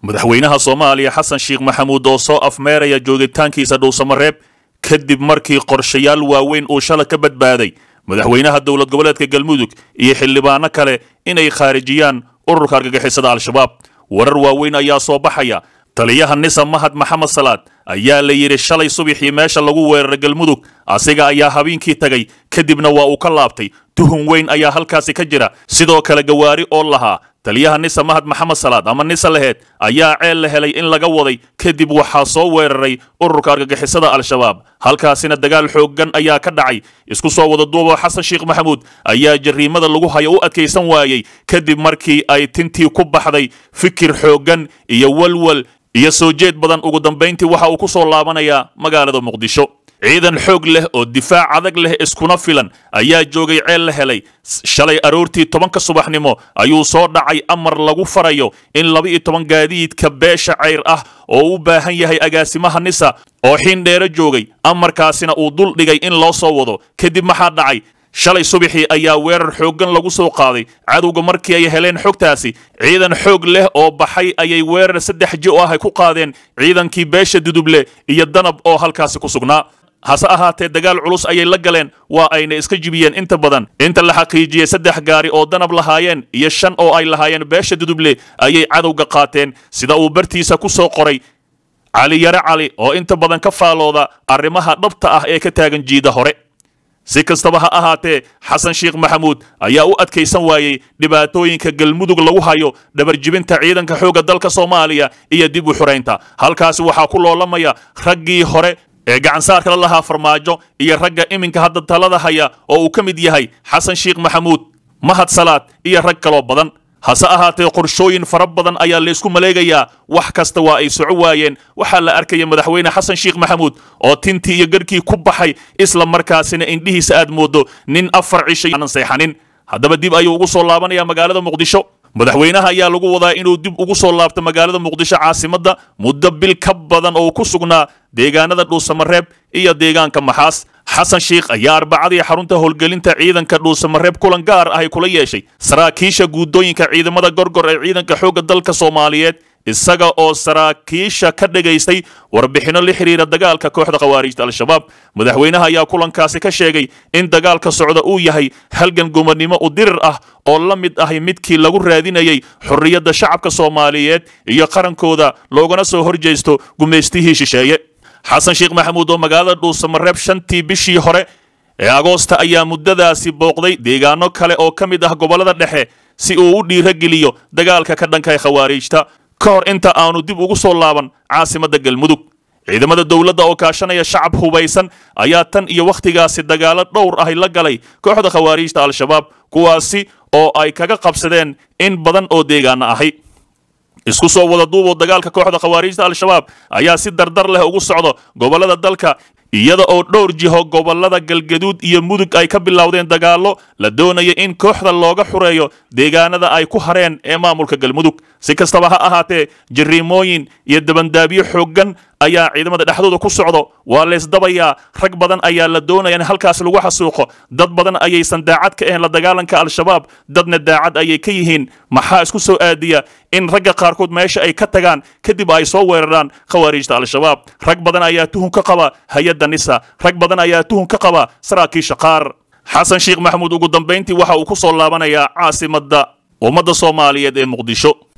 madaxweynaha soomaaliya xasan sheekh maxamuud oo soo afmeeraya joogitaankiisa dhuusamareeb kadib markii qorshayaal waaweyn uu shala ka badbaaday madaxweynaha dowlad goboleedka galmudug iyo xildhibaano kale inay khaarijiyaan ururka argagixisada al-shabaab warar waaweyn ayaa soo baxaya taliyaha nisa mahad maxamed salaad ayaa la yidhi shalay subaxii meesha lagu weeraray galmudug asiga ayaa habeenkii tagay kadibna waa uu ka laabtay tuhun weyn ayaa halkaasi ka jira sidoo kale gawaari oo lahaa taliyaha nisa mahad maxamed salaad ama nisa laheed ayaa ceel la helay in laga waday kadib waxaa soo weeraray ururka argagixisada al-shabaab halkaasina dagaal xooggan ayaa ka dhacay isku soo wada duuba xasan sheekh maxamuud ayaa jariimada lagu hayo u adkaysan waayey kadib markii ay tintii ku baxday fikir xooggan iyo walwal iyo soo jeed badan ugu dambayntii waxa uu ku soo laabanayaa magaalada muqdisho ciidan xoog leh oo difaac adag leh iskuna filan ayaa joogay ceel la helay shalay aroortii tobanka subaxnimo ayuu soo dhacay amar lagu farayo in laba iyo toban gaadiidka beesha ceyr ah oo u baahan yahay agaasimaha nisa oo xindheero joogay amarkaasina uu dul dhigay in loo soo wado kadib maxaa dhacay shalay subaxii ayaa weerar xooggan lagu soo qaaday cadowga markii ay heleen xogtaasi ciidan xoog leh oo baxay ayay weerar saddex ji oo ah ay ku qaadeen ciidankii beesha duduble iyo danab oo halkaasi ku sugnaa hase ahaatee dagaal culus ayay la galeen waa ayna iska jibiyeen inta badan inta la xaqiijiyey saddex gaari oo danab lahaayeen iyo shan oo ay lahaayeen beesha duduble ayay cadowga qaateen sida uu bartiisa ku soo qoray cali yare cali oo inta badan ka faallooda arrimaha dhabta ah ee ka taagan jiida hore si kastaba ha ahaatee xasan sheikh maxamuud ayaa u adkaysan waayey dhibaatooyinka galmudug lagu hayo dhabarjibinta ciidanka xoogga dalka soomaaliya iyo dib u xuraynta halkaasi waxaa ku loolamaya raggii hore ee gacansaarka la lahaa farmaajo iyo ragga iminka hadda talada haya oo uu ka mid yahay xasan sheikh maxamuud mahad salaad iyo rag kaloo badan hase ahaatee qorshooyin fara badan ayaa laysku maleegayaa wax kasta waa ay soco waayeen waxaa la arkaya madaxweyne xasan sheikh maxamuud oo tintii iyo garhkii ku baxay isla markaasina indhihiisa aad moodo nin afar cishay aanan seexanin haddaba dib ayuu ugu soo laabanaya magaalada muqdisho madaxweynaha ayaa lagu wadaa inuu dib ugu soo laabto magaalada muqdisho caasimadda muddo bil ka badan oo ku sugnaa deegaanada dhuusamareeb iyo deegaanka maxaas xasan sheikh ayaa arbacadii xarunta howlgelinta ciidanka dhuusamareeb kulan gaar ahay kula yeeshay saraakiisha guuddooyinka ciidamada gorgor ee ciidanka xoogga dalka soomaaliyeed isaga oo saraakiisha ka dhagaystay warbixino la xidhiira dagaalka kooxda khawaarijta al-shabaab madaxweynaha ayaa kulankaasi ka sheegay in dagaalka socda uu yahay halgan gumanimo u dirir ah oo la mid ahi midkii lagu raadinayay xorriyadda shacabka soomaaliyeed iyo qarankooda loogana soo horjeysto gumaystihii shisheeye xasan sheekh maxamuud oo magaalada dhuusamareeb shantii bishii hore ee agoosta ayaa muddadaasi booqday deegaano kale oo ka mid ah gobollada dhexe si uu u dhiirageliyo dagaalka ka dhanka ee khawaariijta ka hor inta aanu dib ugu soo laaban caasimadda galmudug ciidamada dowladda oo kaashanaya shacab hubaysan ayaa tan iyo wakhtigaasi dagaalo dhowr ahi la galay kooxda khawaariijta al-shabaab kuwaasi oo ay kaga qabsadeen in badan oo deegaana ahay isku soo wada duuboo dagaalka kooxda khawaariijta al-shabaab ayaa si dardar leh ugu socdo gobollada dalka iyada oo dhowr jiho gobollada galgaduud iyo mudug ay ka bilowdeen dagaallo la doonayo in kooxda looga xureeyo deegaanada ay ku hareen ee maamulka galmudug si kastaba ha ahaatee jirriimooyin iyo dabandaabyo xooggan ayaa ciidamada dhexdooda ku socdo waa laysdabayaa rag badan ayaa la doonaya in halkaas lagu xasuuqo dad badan ayaysan daacad ka ahayn la dagaalanka al-shabaab dadna daacad ayay ka yihiin maxaa isku soo aadiya in ragga qaarkood meesha ay ka tagaan kadib ay soo weeraraan khawaariijta al-shabaab rag badan ayaa tuhun ka qaba hay-adda nisa rag badan ayaa tuhun ka qaba saraakiisha qaar xasan sheekh maxamuud ugu dambayntii waxa uu ku soo laabanayaa caasimadda ummadda soomaaliyeed ee muqdisho